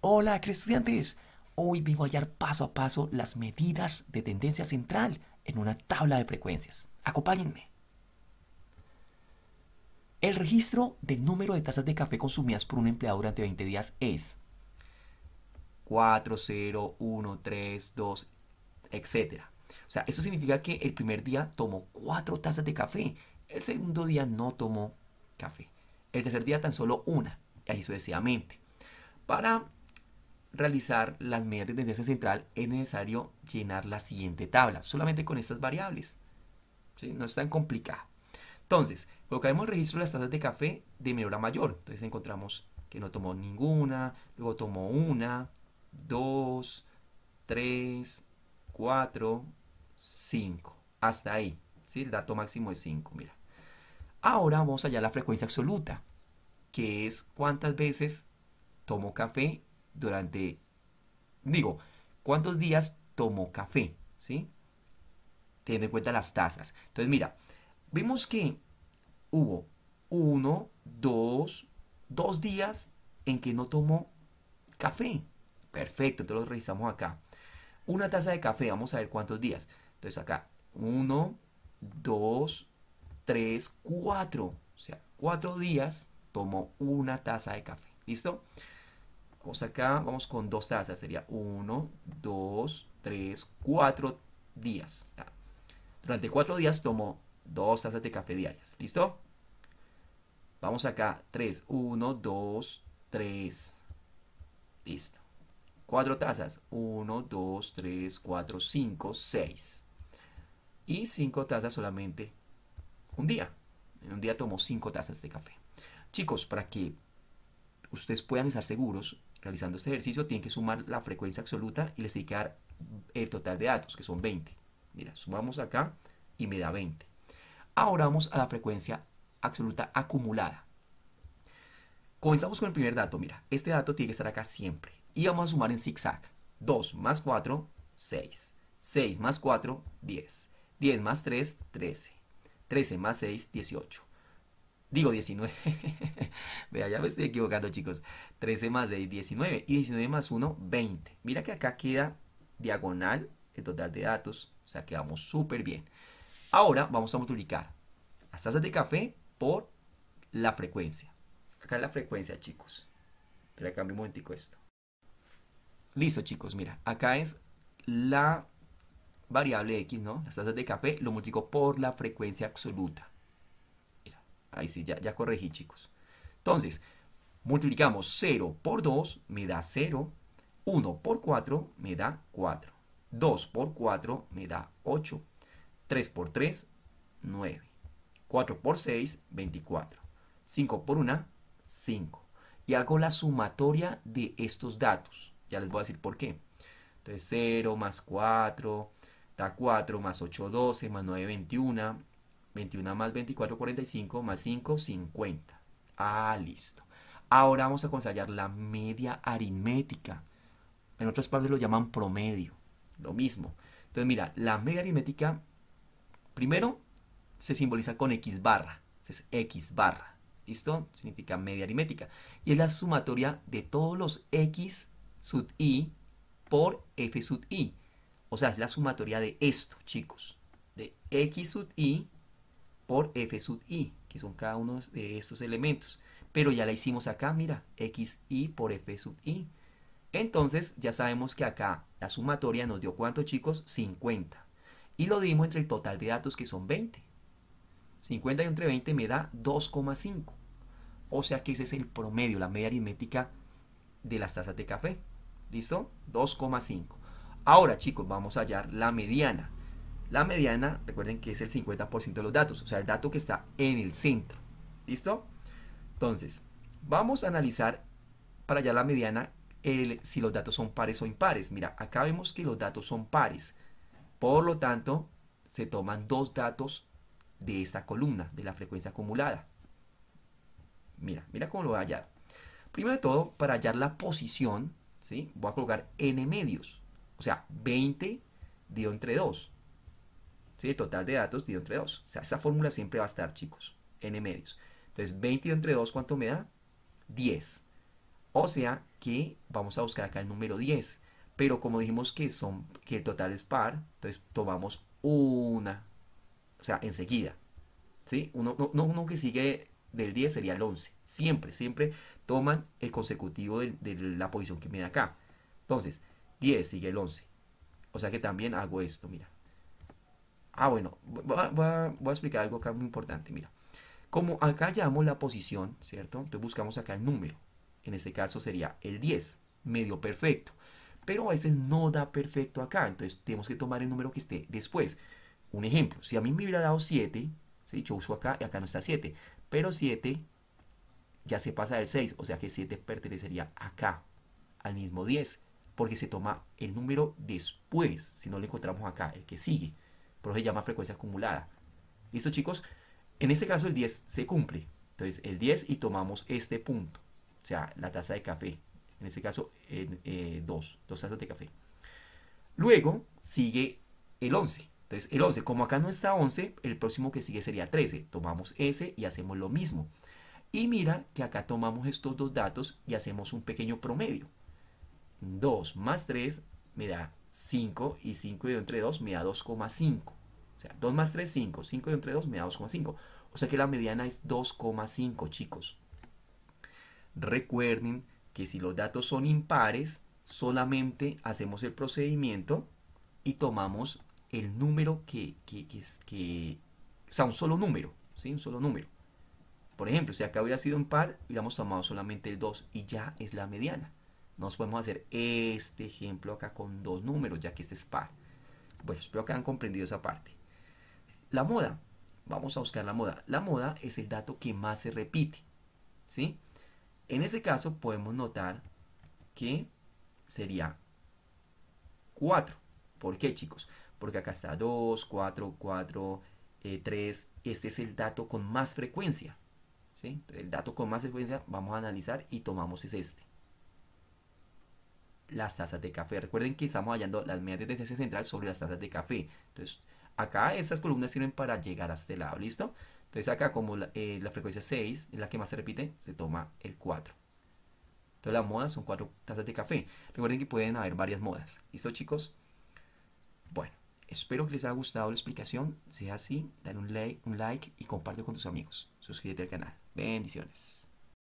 Hola, queridos estudiantes. Hoy vivo a hallar paso a paso las medidas de tendencia central en una tabla de frecuencias. Acompáñenme. El registro del número de tazas de café consumidas por un empleado durante 20 días es 4, 0, 1, 3, 2, etc. O sea, eso significa que el primer día tomó 4 tazas de café, el segundo día no tomó café, el tercer día tan solo una, y así sucesivamente. Para realizar las medidas de tendencia central es necesario llenar la siguiente tabla, solamente con estas variables. ¿Sí? No es tan complicada Entonces, colocaremos el registro de las tasas de café de menor a mayor. Entonces encontramos que no tomó ninguna, luego tomó una, dos, tres, cuatro, cinco. Hasta ahí. ¿sí? El dato máximo es 5, mira. Ahora vamos allá a la frecuencia absoluta, que es cuántas veces tomó café durante, digo, cuántos días tomó café, ¿sí? Teniendo en cuenta las tazas Entonces, mira, vimos que hubo uno, dos, dos días en que no tomó café. Perfecto, entonces lo revisamos acá. Una taza de café, vamos a ver cuántos días. Entonces acá, uno, dos, tres, cuatro. O sea, cuatro días tomó una taza de café. ¿Listo? Vamos acá, vamos con dos tazas. Sería 1, 2, 3, 4 días. Durante 4 días tomo 2 tazas de café diarias. ¿Listo? Vamos acá. 3, 1, 2, 3. Listo. 4 tazas. 1, 2, 3, 4, 5, 6. Y 5 tazas solamente un día. En un día tomo 5 tazas de café. Chicos, para que ustedes puedan estar seguros, realizando este ejercicio, tienen que sumar la frecuencia absoluta y les tiene que dar el total de datos, que son 20. Mira, sumamos acá y me da 20. Ahora vamos a la frecuencia absoluta acumulada. Comenzamos con el primer dato, mira, este dato tiene que estar acá siempre. Y vamos a sumar en zigzag. 2 más 4, 6. 6 más 4, 10. 10 más 3, 13. 13 más 6, 18. Digo 19. Vea, ya me estoy equivocando, chicos. 13 más 6, 19. Y 19 más 1, 20. Mira que acá queda diagonal el total de datos. O sea, quedamos súper bien. Ahora vamos a multiplicar las tazas de café por la frecuencia. Acá es la frecuencia, chicos. Espera, cambio un momentico esto. Listo, chicos. Mira, acá es la variable X, ¿no? Las tazas de café lo multiplico por la frecuencia absoluta. Ahí sí, ya, ya corregí, chicos. Entonces, multiplicamos 0 por 2, me da 0. 1 por 4 me da 4. 2 por 4 me da 8. 3 por 3, 9. 4 por 6, 24. 5 por 1, 5. Y hago la sumatoria de estos datos. Ya les voy a decir por qué. Entonces 0 más 4 da 4 más 8, 12 más 9, 21 21 más 24, 45 más 5, 50. Ah, listo. Ahora vamos a ensayar la media aritmética. En otras partes lo llaman promedio. Lo mismo. Entonces, mira, la media aritmética primero se simboliza con x barra. es x barra. ¿Listo? Significa media aritmética. Y es la sumatoria de todos los x sub i por f sub i. O sea, es la sumatoria de esto, chicos. De x sub i por f sub i, que son cada uno de estos elementos. Pero ya la hicimos acá, mira, x i por f sub i. Entonces ya sabemos que acá la sumatoria nos dio cuánto chicos? 50. Y lo dimos entre el total de datos que son 20. 50 y entre 20 me da 2,5. O sea que ese es el promedio, la media aritmética de las tazas de café. ¿Listo? 2,5. Ahora chicos, vamos a hallar la mediana. La mediana, recuerden que es el 50% de los datos, o sea, el dato que está en el centro. ¿Listo? Entonces, vamos a analizar para hallar la mediana el, si los datos son pares o impares. Mira, acá vemos que los datos son pares. Por lo tanto, se toman dos datos de esta columna, de la frecuencia acumulada. Mira, mira cómo lo voy a hallar. Primero de todo, para hallar la posición, ¿sí? voy a colocar n medios. O sea, 20 de entre 2. ¿sí? total de datos dividido entre 2. O sea, esta fórmula siempre va a estar, chicos, n medios. Entonces, 20 entre 2, ¿cuánto me da? 10. O sea que vamos a buscar acá el número 10. Pero como dijimos que, son, que el total es par, entonces tomamos una, o sea, enseguida. ¿sí? Uno, que sigue del 10 sería el 11. Siempre, siempre toman el consecutivo de la posición que me da acá. Entonces, 10 sigue el 11. O sea que también hago esto, mira. Ah, bueno, voy a, explicar algo acá muy importante, mira. Como acá llamamos la posición, ¿cierto? Entonces buscamos acá el número. En este caso sería el 10, medio perfecto. Pero a veces no da perfecto acá, entonces tenemos que tomar el número que esté después. Un ejemplo, si a mí me hubiera dado 7, ¿sí? yo uso acá y acá no está 7, pero 7 ya se pasa del 6, o sea que 7 pertenecería acá, al mismo 10, porque se toma el número después, si no lo encontramos acá, el que sigue se llama frecuencia acumulada. ¿Listo, chicos? En este caso el 10 se cumple. Entonces, el 10 y tomamos este punto. O sea, la taza de café. En este caso, en, eh, dos, dos tazas de café. Luego sigue el 11. Entonces, el 11, como acá no está 11, el próximo que sigue sería 13. Tomamos ese y hacemos lo mismo. Y mira que acá tomamos estos dos datos y hacemos un pequeño promedio. 2 más 3 me da 5 y 5 entre 2 me da 2,5. O sea, 2 más 3, 5. 5 entre 2 me da 2,5. O sea que la mediana es 2,5, chicos. Recuerden que si los datos son impares, solamente hacemos el procedimiento y tomamos el número que, que, que, o sea, un solo número, ¿sí? Un solo número. Por ejemplo, si acá hubiera sido un par, hubiéramos tomado solamente el 2 y ya es la mediana. Nos podemos hacer este ejemplo acá con dos números, ya que este es par. Bueno, espero que hayan comprendido esa parte. La moda. Vamos a buscar la moda. La moda es el dato que más se repite. ¿Sí? En ese caso podemos notar que sería 4. ¿Por qué, chicos? Porque acá está 2, 4, 4, 3. Este es el dato con más frecuencia. ¿sí? el dato con más frecuencia vamos a analizar y tomamos es este. Las tazas de café. Recuerden que estamos hallando las medias de tendencia central sobre las tazas de café. Entonces, acá estas columnas sirven para llegar a este lado, ¿listo? Entonces acá como la, eh, frecuencia 6 es la que más se repite, se toma el 4. Entonces las modas son 4 tazas de café. Recuerden que pueden haber varias modas, ¿listo chicos? Bueno, espero que les haya gustado la explicación. Si es así, dale un like, un like y comparte con tus amigos. Suscríbete al canal. Bendiciones.